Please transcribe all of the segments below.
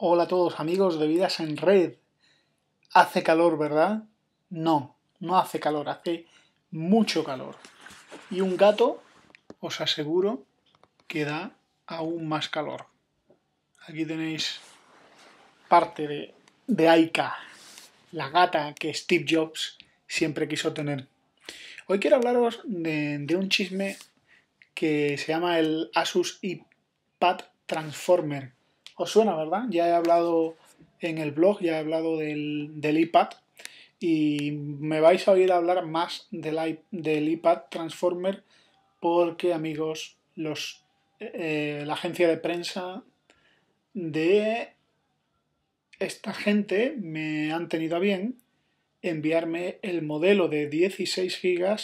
Hola a todos amigos de Vidas en Red. ¿Hace calor, verdad? No, no hace calor, hace mucho calor. Y un gato, os aseguro, que da aún más calor. Aquí tenéis parte de, de Aika, la gata que Steve Jobs siempre quiso tener. Hoy quiero hablaros de, de un chisme que se llama el Asus iPad Transformer os suena, ¿verdad? Ya he hablado en el blog, ya he hablado del, iPad y me vais a oír hablar más del, del iPad Transformer porque, amigos, los, eh, la agencia de prensa de esta gente me han tenido a bien enviarme el modelo de 16 GB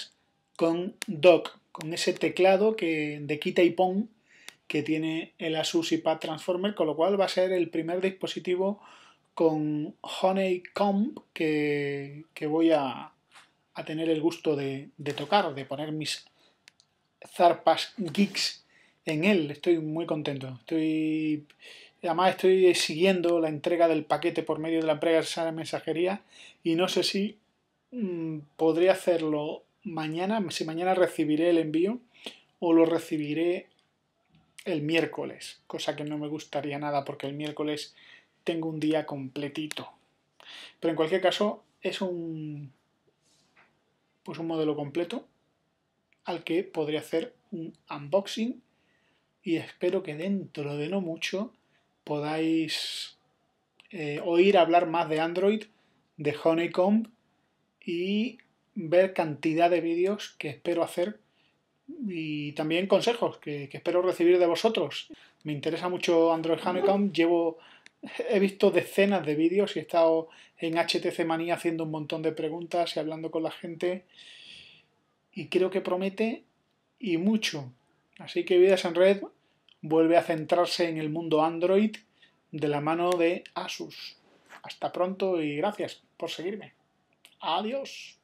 con DOC, con ese teclado que de quita y pon que tiene el Asus iPad Transformer, con lo cual va a ser el primer dispositivo con Honeycomb que, que voy a, tener el gusto de, tocar, de poner mis zarpas geeks en él. Estoy muy contento. Estoy además estoy siguiendo la entrega del paquete por medio de la empresa de mensajería y no sé si mm, podré hacerlo mañana, si mañana recibiré el envío o lo recibiré el miércoles, cosa que no me gustaría nada porque el miércoles tengo un día completito. Pero en cualquier caso, es un pues un modelo completo al que podría hacer un unboxing y espero que dentro de no mucho podáis eh, oír hablar más de Android, de Honeycomb y ver cantidad de vídeos que espero hacer y también consejos que, espero recibir de vosotros. Me interesa mucho Android Honeycomb, llevo he visto decenas de vídeos y he estado en HTC Manía haciendo un montón de preguntas y hablando con la gente y creo que promete y mucho. Así que Vidas en Red vuelve a centrarse en el mundo Android de la mano de Asus. Hasta pronto y gracias por seguirme. Adiós.